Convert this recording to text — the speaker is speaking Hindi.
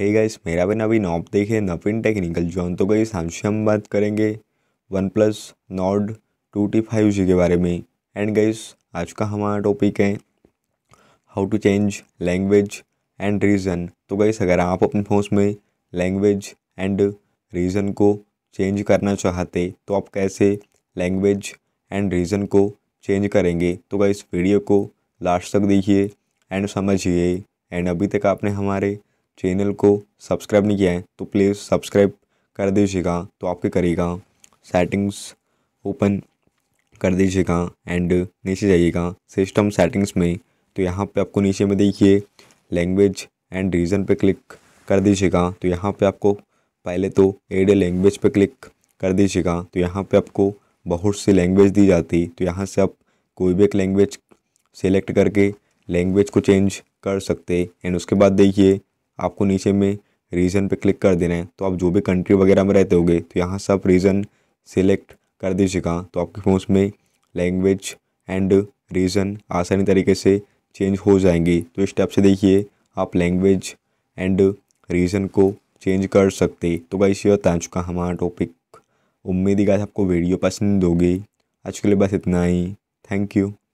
हे गाइस मेरा भी नवीन ऑप देखे नवीन टेक्निकल जॉन तो गई आज हम बात करेंगे OnePlus Nord two T five G के बारे में एंड गाइस आज का हमारा टॉपिक है how to change language and region तो गाइस अगर आप अपने फ़ोन में लैंग्वेज एंड रीज़न को चेंज करना चाहते तो आप कैसे लैंग्वेज एंड रीज़न को चेंज करेंगे तो गाइस वीडियो को लास्ट तक देखिए एंड समझिए एंड अभी तक आपने हमारे चैनल को सब्सक्राइब नहीं किया है तो प्लीज़ सब्सक्राइब कर दीजिएगा तो आपके करेगा सेटिंग्स ओपन कर दीजिएगा एंड नीचे जाइएगा सिस्टम सेटिंग्स में तो यहाँ पे आपको नीचे में देखिए लैंग्वेज एंड रीजन पे क्लिक कर दीजिएगा तो यहाँ पे आपको पहले तो एड लैंग्वेज पे क्लिक कर दीजिएगा तो यहाँ पे आपको बहुत सी लैंग्वेज दी जाती तो यहाँ से आप कोई भी एक लैंग्वेज सेलेक्ट करके लैंग्वेज को चेंज कर सकते एंड उसके बाद देखिए आपको नीचे में रीजन पे क्लिक कर देना है तो आप जो भी कंट्री वगैरह में रहते होगे तो यहाँ सब रीजन सिलेक्ट कर दीजिएगा तो आपके फ़ोन में लैंग्वेज एंड रीजन आसानी तरीके से चेंज हो जाएंगी तो इस स्टेप से देखिए आप लैंग्वेज एंड रीजन को चेंज कर सकते तो गाइस ये आ चुका हमारा टॉपिक उम्मीद ही गाइस आपको वीडियो पसंद होगी आज के लिए बस इतना ही थैंक यू